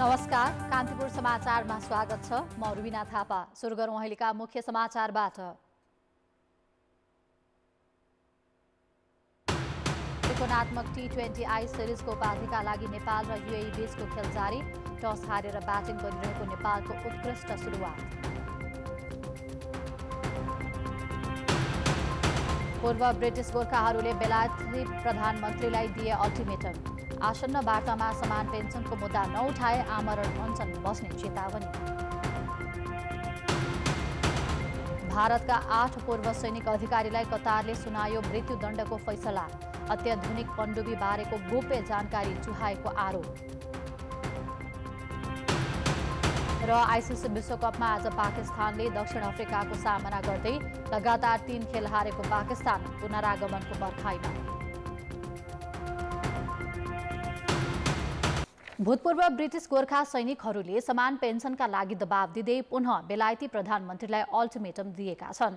नमस्कार कान्तिपुर समाचारमा स्वागत छ म रुबिना थापा सुरु गरौँ अहिलेका मुख्य समाचारबाट त्रिकोणात्मक टी ट्वेन्टी आई सिरिजको उपाधिका लागि नेपाल र युएई e बीचको खेल जारी टस हारेर ब्याटिङ गरिरहेको नेपालको उत्कृष्ट सुरुवात पूर्व ब्रिटिस गोर्खाहरूले बेलायती प्रधानमन्त्रीलाई दिए अल्टिमेटम आसन्न वार्तामा समान पेन्सनको मुद्दा नउठाए आमरण अनसन बस्ने चेतावनी भारतका आठ पूर्व सैनिक अधिकारीलाई कतारले सुनायो मृत्युदण्डको फैसला अत्याधुनिक पण्डुबी बारेको गोप्य जानकारी चुहाएको आरोप र आइसिसी विश्वकपमा आज पाकिस्तानले दक्षिण अफ्रिकाको सामना गर्दै लगातार तीन खेल हारेको पाकिस्तान पुनरागमनको पर्खाइमा भूतपूर्व ब्रिटिस गोर्खा सैनिकहरूले समान पेन्सनका लागि दबाव दिँदै पुनः बेलायती प्रधानमन्त्रीलाई अल्टिमेटम दिएका छन्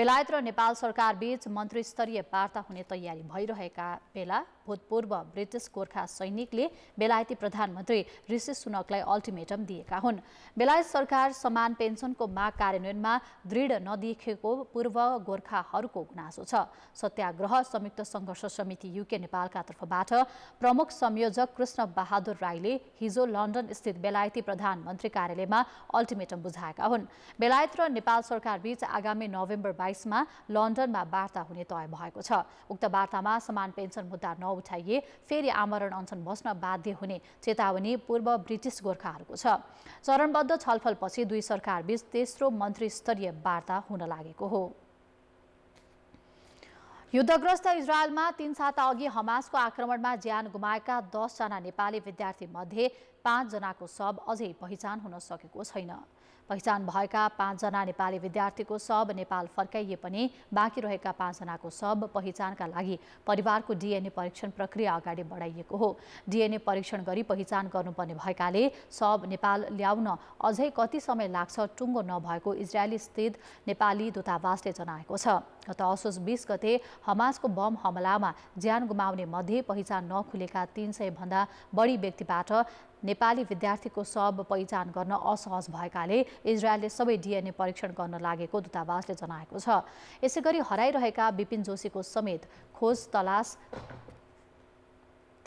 बेलायत र नेपाल सरकारबीच मन्त्रीस्तरीय वार्ता हुने तयारी भइरहेका बेला भूतपूर्व ब्रिटिस गोर्खा सैनिकले बेलायती प्रधानमन्त्री ऋषि सुनकलाई अल्टिमेटम दिएका हुन् बेलायत सरकार समान पेन्सनको माग कार्यान्वयनमा दृढ नदेखिएको पूर्व गोर्खाहरूको गुनासो छ सत्याग्रह संयुक्त सङ्घर्ष समिति युके नेपालका तर्फबाट प्रमुख संयोजक कृष्ण बहादुर राईले हिजो लन्डन स्थित बेलायती प्रधानमन्त्री कार्यालयमा अल्टिमेटम बुझाएका हुन् बेलायत र नेपाल सरकार बीच आगामी नोभेम्बर बाइसमा लन्डनमा वार्ता हुने तय भएको छ उक्त वार्तामा समान पेन्सन मुद्दा नउठाइए फेरि आमरण अनसन बस्न बाध्य हुने चेतावनी पूर्व ब्रिटिस गोर्खाहरूको छ चरणबद्ध छलफलपछि दुई सरकारबीच तेस्रो मन्त्रीस्तरीय वार्ता हुन लागेको हो युद्धग्रस्त इजरायलमा तीन साता अघि हमासको आक्रमणमा ज्यान गुमाएका दसजना नेपाली विद्यार्थी विद्यार्थीमध्ये पाँचजनाको शव अझै पहिचान हुन सकेको छैन पहिचान भएका पाँचजना नेपाली विद्यार्थीको शब नेपाल फर्काइए पनि बाँकी रहेका पाँचजनाको शब पहिचानका लागि परिवारको डिएनए परीक्षण प्रक्रिया अगाडि बढाइएको हो डिएनए परीक्षण गरी पहिचान गर्नुपर्ने भएकाले शब नेपाल ल्याउन अझै कति समय लाग्छ टुङ्गो नभएको इजरायली स्थित नेपाली दूतावासले जनाएको छ गत असोज बिस गते हमासको बम हमलामा ज्यान गुमाउने मध्ये पहिचान नखुलेका तिन सयभन्दा बढी व्यक्तिबाट नेपाली विद्यार्थीको सब पहिचान गर्न असहज भएकाले इजरायलले सबै डिएनए परीक्षण गर्न लागेको दूतावासले जनाएको छ यसै गरी हराइरहेका विपिन जोशीको समेत खोज तलास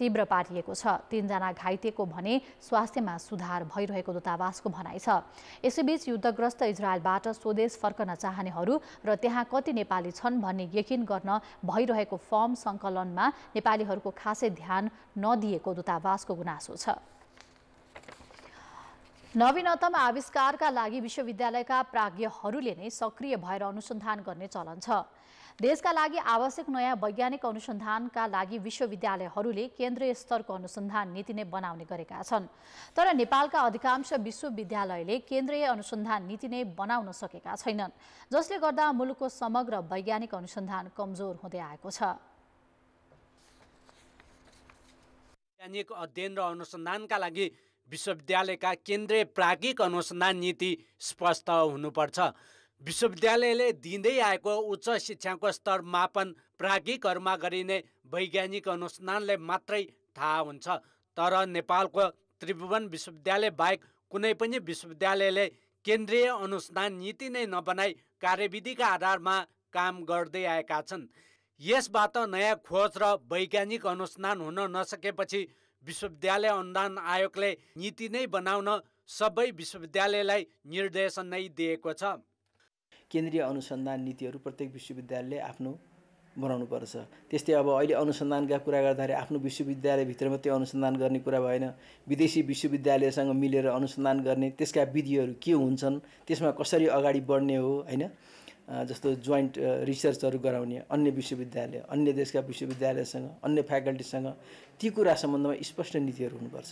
तीव्र पारिएको छ तीनजना घाइतेको भने स्वास्थ्यमा सुधार भइरहेको दूतावासको भनाइ छ यसैबीच युद्धग्रस्त इजरायलबाट स्वदेश फर्कन चाहनेहरू र त्यहाँ कति नेपाली छन् भन्ने यकिन गर्न भइरहेको फर्म सङ्कलनमा नेपालीहरूको खासै ध्यान नदिएको दूतावासको गुनासो छ नवीनतम आविष्कारका लागि विश्वविद्यालयका प्राज्ञहरूले नै सक्रिय भएर अनुसन्धान गर्ने चलन छ देशका लागि आवश्यक नयाँ वैज्ञानिक अनुसन्धानका लागि विश्वविद्यालयहरूले केन्द्रीय स्तरको अनुसन्धान नीति नै बनाउने गरेका छन् तर नेपालका अधिकांश विश्वविद्यालयले केन्द्रीय अनुसन्धान नीति नै बनाउन सकेका छैनन् जसले गर्दा मुलुकको समग्र वैज्ञानिक अनुसन्धान कमजोर हुँदै आएको छ वैज्ञानिक अध्ययन र अनुसन्धानका लागि विश्वविद्यालयका केन्द्रीय प्राज्ञिक अनुसन्धान नीति स्पष्ट हुनुपर्छ विश्वविद्यालयले दिँदै आएको उच्च शिक्षाको स्तर मापन प्राज्ञिकहरूमा गरिने वैज्ञानिक अनुसन्धानले मात्रै थाहा हुन्छ तर नेपालको त्रिभुवन विश्वविद्यालय बाहेक कुनै पनि विश्वविद्यालयले केन्द्रीय अनुसन्धान नीति नै नबनाई कार्यविधिका आधारमा काम गर्दै आएका छन् यसबाट नयाँ खोज र वैज्ञानिक अनुसन्धान हुन नसकेपछि विश्वविद्यालय अनुदान आयोगले नीति नै बनाउन सबै विश्वविद्यालयलाई निर्देशन नै दिएको छ केन्द्रीय अनुसन्धान नीतिहरू प्रत्येक विश्वविद्यालयले आफ्नो बनाउनु पर्छ त्यस्तै अब अहिले अनुसन्धानका कुरा गर्दाखेरि आफ्नो विश्वविद्यालयभित्र मात्रै अनुसन्धान गर्ने कुरा भएन विदेशी विश्वविद्यालयसँग मिलेर अनुसन्धान गर्ने त्यसका विधिहरू के हुन्छन् त्यसमा कसरी अगाडि बढ्ने हो होइन जस्तो जोइन्ट रिसर्चहरू गराउने अन्य विश्वविद्यालय अन्य देशका विश्वविद्यालयसँग अन्य फ्याकल्टीसँग ती कुरा सम्बन्धमा स्पष्ट नीतिहरू हुनुपर्छ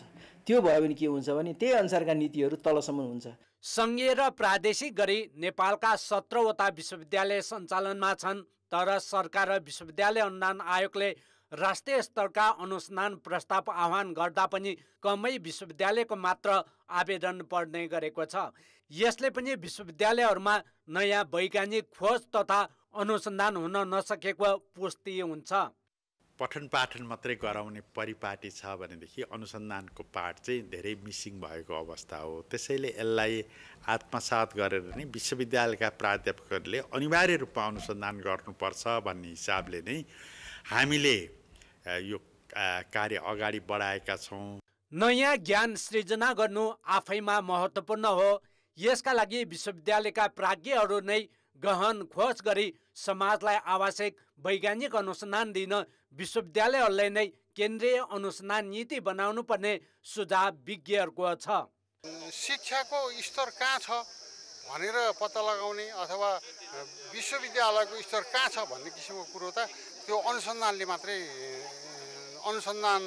त्यो भयो भने के हुन्छ भने त्यही अनुसारका नीतिहरू तलसम्म हुन्छ सङ्घीय र प्रादेशिक गरी नेपालका सत्रवटा विश्वविद्यालय सञ्चालनमा छन् तर सरकार र विश्वविद्यालय अनुदान आयोगले राष्ट्रिय स्तरका अनुसन्धान प्रस्ताव आह्वान गर्दा पनि कमै विश्वविद्यालयको मात्र आवेदन पर्ने गरेको छ यसले पनि विश्वविद्यालयहरूमा नयाँ वैज्ञानिक खोज तथा अनुसन्धान हुन नसकेको पुष्टि हुन्छ पठन पाठन मात्रै गराउने परिपाटी छ भनेदेखि अनुसन्धानको पाठ चाहिँ धेरै मिसिङ भएको अवस्था हो त्यसैले यसलाई आत्मसात गरेर नै विश्वविद्यालयका प्राध्यापकहरूले अनिवार्य रूपमा अनुसन्धान गर्नुपर्छ भन्ने हिसाबले नै हामीले यो कार्य अगाडि बढाएका छौँ नयाँ ज्ञान सृजना गर्नु आफैमा महत्त्वपूर्ण हो यसका लागि विश्वविद्यालयका प्राज्ञहरू नै गहन खोज गरी समाजलाई आवश्यक वैज्ञानिक अनुसन्धान दिन विश्वविद्यालयहरूले नै केन्द्रीय अनुसन्धान नीति बनाउनु पर्ने सुझाव विज्ञहरूको छ शिक्षाको स्तर कहाँ छ भनेर पत्ता लगाउने अथवा विश्वविद्यालयको स्तर कहाँ छ भन्ने किसिमको कुरो त त्यो अनुसन्धानले मात्रै अनुसन्धान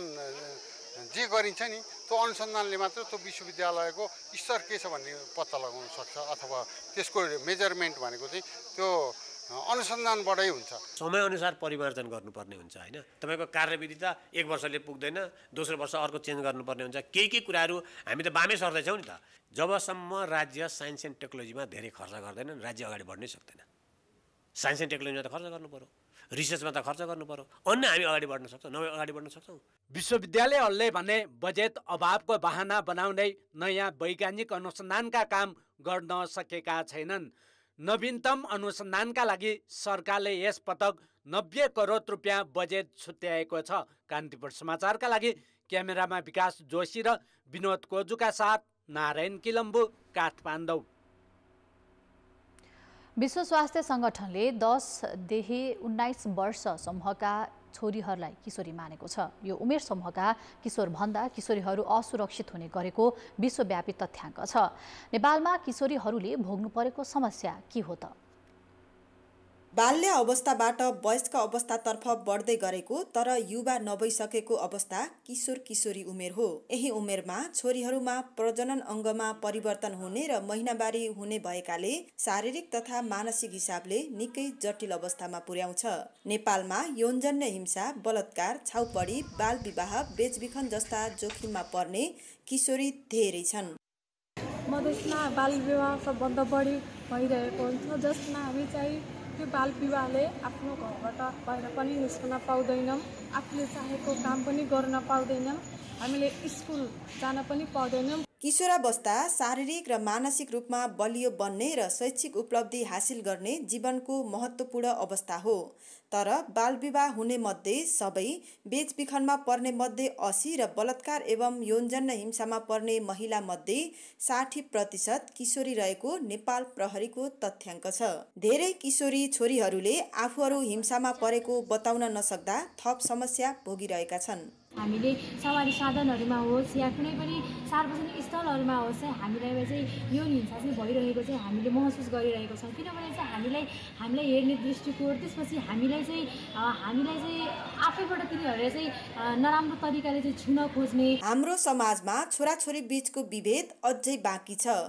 जे गरिन्छ नि त्यो अनुसन्धानले मात्र त्यो विश्वविद्यालयको स्तर के छ भन्ने पत्ता लगाउन सक्छ अथवा त्यसको मेजरमेन्ट भनेको चाहिँ त्यो अनुसन्धानबाटै हुन्छ समयअनुसार परिवर्तन गर्नुपर्ने हुन्छ होइन तपाईँको कार्यविधि त एक वर्षले पुग्दैन दोस्रो वर्ष अर्को चेन्ज गर्नुपर्ने हुन्छ केही केही कुराहरू हामी त बामै सर्दैछौँ नि त जबसम्म राज्य साइन्स एन्ड टेक्नोलोजीमा धेरै खर्च गर्दैनन् राज्य अगाडि बढ्नै सक्दैन साइन्स एन्ड टेक्नोलोजीमा त खर्च गर्नु पऱ्यो रिसर्चमा त खर्च गर्नु पऱ्यो अन्य हामी अगाडि बढ्न सक्छौँ नभए अगाडि बढ्न सक्छौँ विश्वविद्यालयहरूले भने बजेट अभावको बहाना बनाउँदै नयाँ वैज्ञानिक अनुसन्धानका काम गर्न सकेका छैनन् नवीनतम अनुसन्धानका लागि सरकारले यस पटक नब्बे करोड रुपियाँ बजेट छुट्याएको छ कान्तिपुर समाचारका लागि क्यामेरामा विकास जोशी र विनोद कोजुका साथ नारायण किलम्बु काठमाडौँ विश्व स्वास्थ्य सङ्गठनले दसदेखि उन्नाइस वर्ष समूहका छोरीहरूलाई किशोरी मानेको छ यो उमेर समूहका किशोरभन्दा किशोरीहरू असुरक्षित हुने गरेको विश्वव्यापी तथ्याङ्क छ नेपालमा किशोरीहरूले भोग्नु परेको समस्या के हो त बाल्य अवस्थाबाट वयस्क अवस्थातर्फ बढ्दै गरेको तर युवा नभइसकेको अवस्था किशोर किशोरी उमेर हो यही उमेरमा छोरीहरूमा प्रजनन अङ्गमा परिवर्तन हुने र महिनावारी हुने भएकाले शारीरिक तथा मानसिक हिसाबले निकै जटिल अवस्थामा पुर्याउँछ नेपालमा यौनजन्य हिंसा बलात्कार छाउपडी बाल विवाह बेचबिखन जस्ता जोखिममा पर्ने किशोरी धेरै छन् मधेसमा बाल विवाह सबभन्दा बढी भइरहेको हुन्छ जसमा हामी चाहिँ त्यो बालविवाहले आफ्नो घरबाट बाहिर पनि निस्कन पाउँदैनौँ आफूले चाहेको काम पनि गर्न पाउँदैनौँ हामीले स्कुल जान पनि पाउँदैनौँ किशोरावस्था शारीरिक र मानसिक रूपमा बलियो बन्ने र शैक्षिक उपलब्धि हासिल गर्ने जीवनको महत्त्वपूर्ण अवस्था हो तर बालविवाह हुनेमध्ये सबै बेचबिखनमा पर्नेमध्ये असी र बलात्कार एवं यौनजन्य हिंसामा पर्ने महिलामध्ये साठी प्रतिशत किशोरी रहेको नेपाल प्रहरीको तथ्याङ्क छ धेरै किशोरी छोरीहरूले आफूहरू हिंसामा परेको बताउन नसक्दा थप समस्या भोगिरहेका छन् हामीले सवारी साधनहरूमा होस् या कुनै पनि सार्वजनिक स्थलहरूमा होस् चाहिँ हामीलाई चाहिँ यो हिंसा चाहिँ भइरहेको चाहिँ हामीले महसुस गरिरहेको छौँ किनभने चाहिँ हामीलाई हामीलाई हेर्ने दृष्टिकोण त्यसपछि हामीलाई चाहिँ हामीलाई चाहिँ आफैबाट तिनीहरूले चाहिँ नराम्रो तरिकाले चाहिँ छुन खोज्ने हाम्रो समाजमा छोराछोरी बिचको विभेद अझै बाँकी छ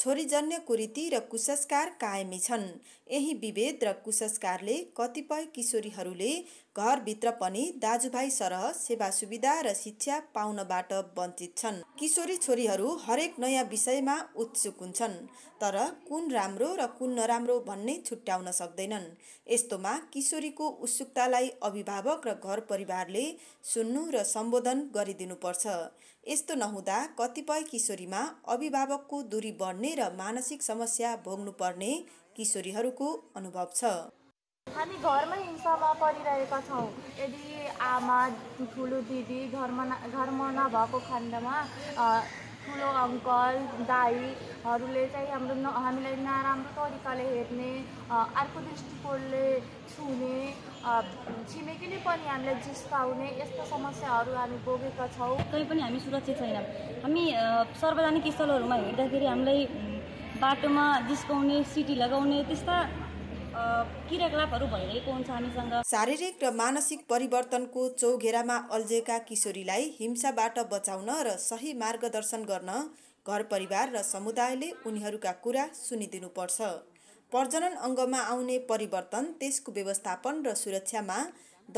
छोरीजन्य कुरीति र कुसंस्कार कायमी छन् यही विभेद र कुसंस्कारले कतिपय किशोरीहरूले घरभित्र पनि दाजुभाइ सरह सेवा सुविधा र शिक्षा पाउनबाट वञ्चित छन् किशोरी छोरीहरू हरेक नयाँ विषयमा उत्सुक हुन्छन् तर कुन राम्रो र कुन नराम्रो भन्ने छुट्याउन सक्दैनन् यस्तोमा किशोरीको उत्सुकतालाई अभिभावक र घर परिवारले सुन्नु र सम्बोधन गरिदिनुपर्छ यस्तो नहुँदा कतिपय किशोरीमा अभिभावकको दूरी बढ्ने र मानसिक समस्या भोग्नुपर्ने किशोरीहरूको अनुभव छ हामी घरमै हिंसामा परिरहेका छौँ यदि आमा ठुलो दिदी घरमा घरमा नभएको खण्डमा ठुलो अङ्कल दाईहरूले चाहिँ हाम्रो न हामीलाई नराम्रो तरिकाले हेर्ने अर्को दृष्टिकोणले छुने छिमेकीले पनि हामीलाई जिस्काउने यस्तो समस्याहरू हामी बोकेका छौँ कहीँ पनि हामी सुरक्षित छैनौँ हामी सार्वजनिक स्थलहरूमा हिँड्दाखेरि हामीलाई बाटोमा जिस्काउने सिटी लगाउने त्यस्ता क्रियाकलापहरू भइरहेको हुन्छ हामीसँग शारीरिक र मानसिक परिवर्तनको चौघेरामा अल्झेका किशोरीलाई हिंसाबाट बचाउन र सही मार्गदर्शन गर्न घर परिवार र समुदायले उनीहरूका कुरा सुनिदिनुपर्छ प्रजनन अङ्गमा आउने परिवर्तन त्यसको व्यवस्थापन र सुरक्षामा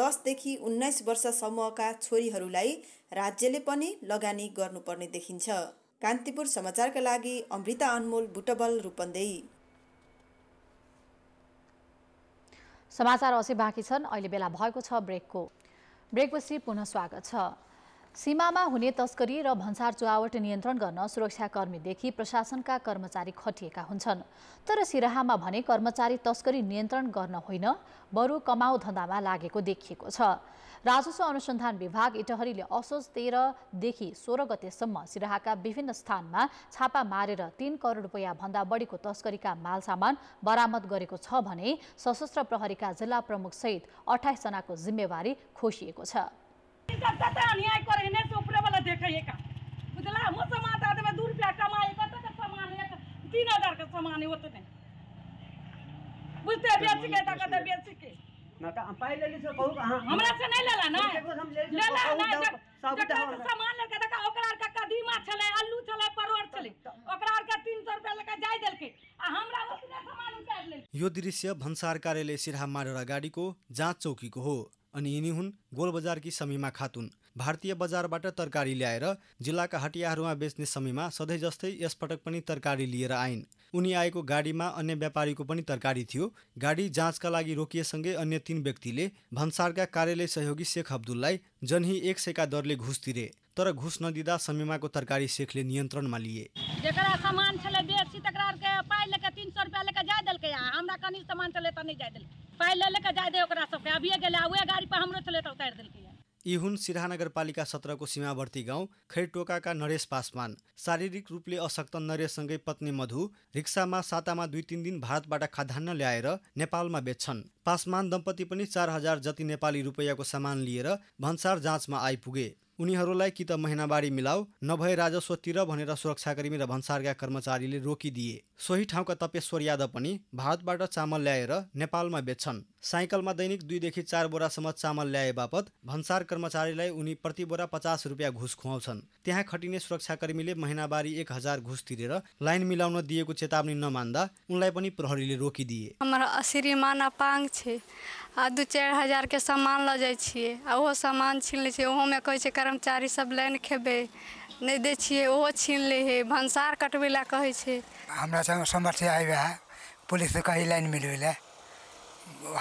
दसदेखि उन्नाइस वर्षसम्मका छोरीहरूलाई राज्यले पनि लगानी गर्नुपर्ने देखिन्छ कान्तिपुर समाचारका लागि अमृता अनमोल बुटबल रूपन्देही समाचार अझै बाँकी छन् अहिले बेला भएको छ ब्रेकको ब्रेकपछि पुनः स्वागत छ सीमामा हुने तस्करी र भन्सार चुहावट नियन्त्रण गर्न सुरक्षाकर्मीदेखि प्रशासनका कर्मचारी खटिएका हुन्छन् तर सिराहामा भने कर्मचारी तस्करी नियन्त्रण गर्न होइन बरु कमाउ धन्दामा लागेको देखिएको छ राजस्व अनुसन्धान विभाग इटहरीले असोज तेह्रदेखि सोह्र गतेसम्म सिराहाका विभिन्न स्थानमा छापा मारेर तीन करोड रुपियाँभन्दा बढीको तस्करीका मालसामान बरामद गरेको छ भने सशस्त्र प्रहरीका जिल्ला प्रमुखसहित अठाइसजनाको जिम्मेवारी खोसिएको छ करता था अन्याय करे ने से वाला देखे का बुझला हम तो रुपया कमाए का सामान तो तीन हजार का सामान तो बुझते बेच के तक बेच के ना तो ले से कहू हाँ। हमरा से नहीं लेला ना ना सामान लेके ओकरा का कदीमा छले आलू छले छले ओकरा का 300 रुपया लेके जाय देलके आ हमरा सामान उतार ले यो दृश्य भंसार कार्यालय सिरहा माडरा गाडीको जाँच चौकीको हो अनि यिनी हुन् गोलबजारकी समीमा खातुन भारतीय बजारबाट तरकारी ल्याएर जिल्लाका हटियाहरूमा बेच्ने समीमा सधैँ जस्तै यसपटक पनि तरकारी लिएर आइन् उनी आएको गाडीमा अन्य व्यापारीको पनि तरकारी थियो गाडी जाँचका लागि रोकिएसँगै अन्य तीन व्यक्तिले भन्सारका कार्यालय सहयोगी शेख अब्दुललाई जनही एक सयका दरले घुस तिरे तर घुस नदिँदा समीमाको तरकारी शेखले नियन्त्रणमा लिए सामान सामान इहुन यी सिराहा नगरपालिका सत्रको सीमावर्ती गाउँ खैरटोकाका नरेश पासवान शारीरिक रूपले अशक्त नरेशसँगै पत्नी मधु रिक्सामा सातामा दुई तिन दिन भारतबाट खाद्यान्न ल्याएर नेपालमा बेच्छन् पासवान दम्पति पनि चार हजार जति नेपाली रुपैयाँको सामान लिएर भन्सार जाँचमा आइपुगे उनीहरूलाई कि त महिनावारी मिलाऊ नभए राजस्वतिर भनेर सुरक्षाकर्मी र भन्सारका कर्मचारीले रोकिदिए सोही ठाउँका तपेश्वर यादव पनि भारतबाट चामल ल्याएर नेपालमा बेच्छन् साइकलमा दैनिक दुईदेखि चार बोरासम्म चामल ल्याए बापत भन्सार कर्मचारीलाई उनी प्रति बोरा पचास रुपियाँ घुस खुवाउँछन् त्यहाँ खटिने सुरक्षाकर्मीले महिनावारी एक हजार घुस तिरेर लाइन मिलाउन दिएको चेतावनी नमान्दा उनलाई पनि प्रहरीले रोकिदिए हाम्रो हजारके सामान लै छिए ओहो सामान छीन छ ओहोमा ओहोमे छ कर्मचारी सब लाइन खेबे नहीं दै छियै ओहो छीन लै हइ भनसार कटबै लए कहै छै हमरा सङ्गे समस्या आबि हइ पुलिससँ कही लाइन मिलबै लए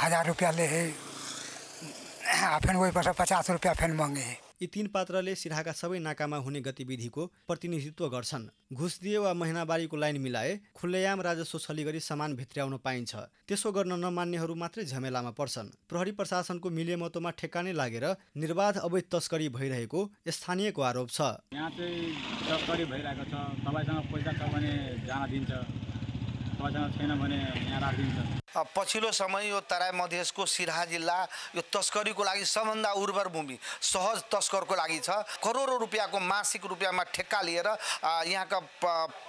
हजार रुपया लै हइ आ फेर ओहिपर पचास रुपया फिर मांगे हइ यी तीन पात्रले सिराहाका सबै नाकामा हुने गतिविधिको प्रतिनिधित्व गर्छन् घुस दिए वा महिनावारीको लाइन मिलाए खुल्लेयाम राजस्व छली गरी सामान भित्र्याउन पाइन्छ त्यसो गर्न नमान्नेहरू मात्रै झमेलामा पर्छन् प्रहरी प्रशासनको मिलेमतोमा ठेक्कानै लागेर निर्वाध अवैध तस्करी भइरहेको स्थानीयको आरोप छ यहाँ चाहिँ तस्करी भइरहेको छ तपाईँसँग पैसा छ भने जान दिन्छ छैन भने यहाँ राखिदिन्छ पछिल्लो समय यो तराई मधेसको सिराहा जिल्ला यो तस्करीको लागि सबभन्दा उर्वर भूमि सहज तस्करको लागि छ करोडौँ रुपियाँको मासिक रुपियाँमा ठेक्का लिएर यहाँका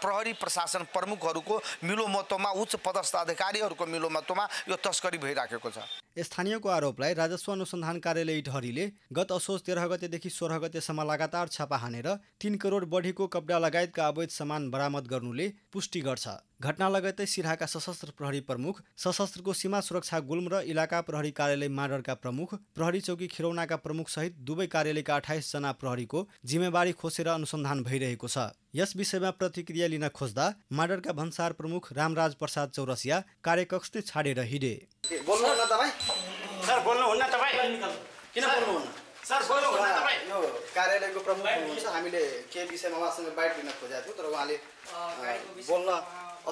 प्रहरी प्रशासन प्रमुखहरूको मिलोमतोमा उच्च पदस्थ अधिकारीहरूको मिलोमतोमा यो तस्करी भइराखेको छ स्थानीयको आरोपलाई राजस्व अनुसन्धान कार्यालय इटहरीले गत असोज तेह्र गतेदेखि सोह्र गतेसम्म लगातार छापा हानेर तिन करोड बढीको कपडा लगायतका अवैध सामान बरामद गर्नुले पुष्टि गर्छ घटना लगतै सिराहाका सशस्त्र प्रहरी प्रमुख सशस्त्र सशस्त्रको सीमा सुरक्षा गुल्म र इलाका प्रहरी कार्यालय माडरका प्रमुख प्रहरी चौकी खिरौनाका प्रमुख सहित दुवै कार्यालयका अठाइसजना प्रहरीको जिम्मेवारी खोसेर अनुसन्धान भइरहेको छ यस विषयमा प्रतिक्रिया लिन खोज्दा माडरका भन्सार प्रमुख रामराज प्रसाद चौरसिया कार्यकक्ष नै छाडेर हिँडे कार्यालयको प्रमुख हुनुहुन्छ हामीले केही विषयमा उहाँसँग बाइट लिन खोजेको थियौँ तर उहाँले बोल्न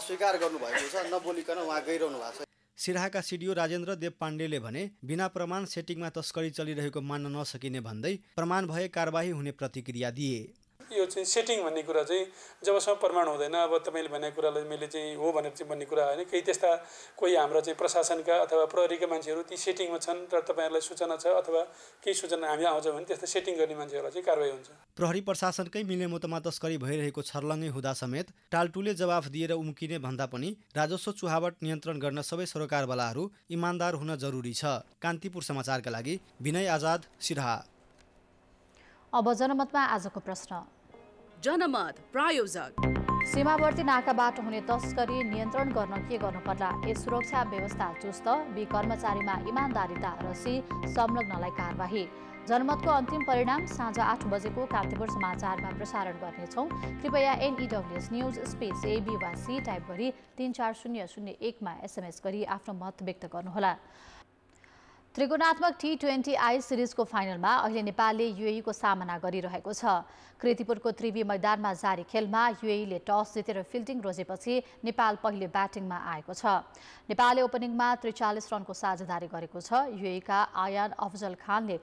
अस्वीकार गर्नुभएको छ नबोलिकन उहाँ गइरहनु भएको छ सिराहाका सिडिओ राजेन्द्र देव पाण्डेले भने बिना प्रमाण सेटिङमा तस्करी चलिरहेको मान्न नसकिने भन्दै प्रमाण भए कारवाही हुने प्रतिक्रिया दिए यो चाहिँ सेटिङ भन्ने कुरा चाहिँ जबसम्म प्रमाण हुँदैन अब तपाईँले भनेको कुरालाई मैले चाहिँ हो भनेर चाहिँ भन्ने कुरा होइन केही त्यस्ता कोही हाम्रा चाहिँ प्रशासनका अथवा प्रहरीका मान्छेहरू ती सेटिङमा छन् र तपाईँहरूलाई सूचना छ अथवा केही सूचना हामी आउँछ भने त्यस्तो सेटिङ गर्ने मान्छेहरूलाई चाहिँ कारवाही हुन्छ प्रहरी प्रशासनकै मिलेमोतमा तस्करी भइरहेको छर्लङ्गै हुँदा समेत टालटुले जवाफ दिएर उम्किने भन्दा पनि राजस्व चुहावट नियन्त्रण गर्न सबै सरकारवालाहरू इमान्दार हुन जरुरी छ कान्तिपुर समाचारका लागि विनय आजाद सिराहा अब जनमतमा आजको प्रश्न जनमत प्रायोजक सीमावर्ती नाकाबाट हुने तस्करी नियन्त्रण गर्न के गर्नु पर्ला ए सुरक्षा व्यवस्था चुस्त बी कर्मचारीमा इमान्दारिता र सी संलग्नलाई कारवाही जनमतको अन्तिम परिणाम साँझ आठ बजेको कान्तिपुर समाचारमा प्रसारण गर्नेछौँ कृपया एनइडब्ल्युएस न्युज स्पेस एबी वा सी टाइप गरी तिन चार शून्य शून्य एकमा एसएमएस गरी आफ्नो मत व्यक्त गर्नुहोला त्रिगुणात्मक टी ट्वेन्टी आई सिरिजको फाइनलमा अहिले नेपालले युएईको सामना गरिरहेको छ कृतिपुरको त्रिवी मैदानमा जारी खेलमा युएईले टस जितेर फिल्डिङ रोजेपछि नेपाल पहिले ब्याटिङमा आएको छ नेपालले ओपनिङमा त्रिचालिस रनको साझेदारी गरेको छ युएईका आयान अफजल खानले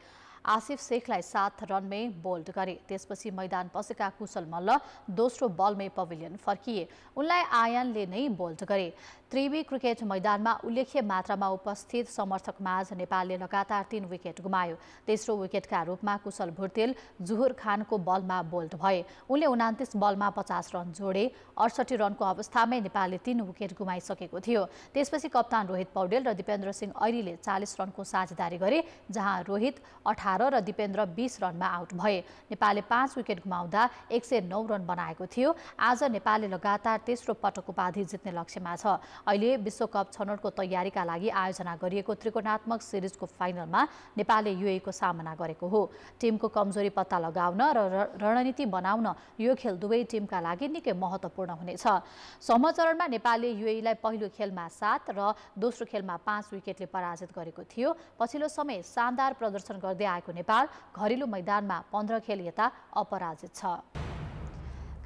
आसिफ शेखलाई सात रनमै बोल्ड गरे त्यसपछि मैदान पसेका कुशल मल्ल दोस्रो बलमै पभिलियन फर्किए उनलाई आयनले नै बोल्ड गरे त्रिवी क्रिकेट मैदानमा उल्लेख्य मात्रामा उपस्थित समर्थक माझ नेपालले लगातार तीन विकेट गुमायो तेस्रो विकेटका रूपमा कुशल भुर्तेल जुहुर खानको बलमा बोल्ड भए उनले उनातिस बलमा पचास रन जोडे अडसठी रनको अवस्थामै नेपालले तीन विकेट गुमाइसकेको थियो त्यसपछि कप्तान रोहित पौडेल र दिपेन्द्र सिंह ऐरीले चालिस रनको साझेदारी गरे जहाँ रोहित अठार एघार र दिपेन्द्र बिस रनमा आउट भए नेपालले पाँच विकेट गुमाउँदा एक सय नौ रन बनाएको थियो आज नेपालले लगातार तेस्रो पटक उपाधि जित्ने लक्ष्यमा छ अहिले विश्वकप छनौटको तयारीका लागि आयोजना गरिएको त्रिकोणात्मक सिरिजको फाइनलमा नेपालले युएको सामना गरेको हो टिमको कमजोरी पत्ता लगाउन र रणनीति बनाउन यो खेल दुवै टिमका लागि निकै महत्त्वपूर्ण हुनेछ समचरणमा नेपालले युएलाई पहिलो खेलमा सात र दोस्रो खेलमा पाँच विकेटले पराजित गरेको थियो पछिल्लो समय शानदार प्रदर्शन गर्दै आएको नेपाल घरेलु मैदानमा पन्ध्र खेल यता अपराजित छ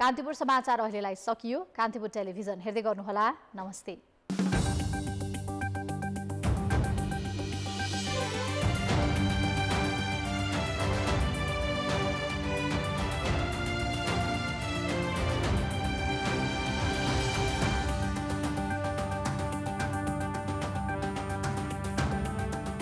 कान्तिपुर समाचार अहिलेलाई सकियो कान्तिपुर टेलिभिजन हेर्दै गर्नुहोला नमस्ते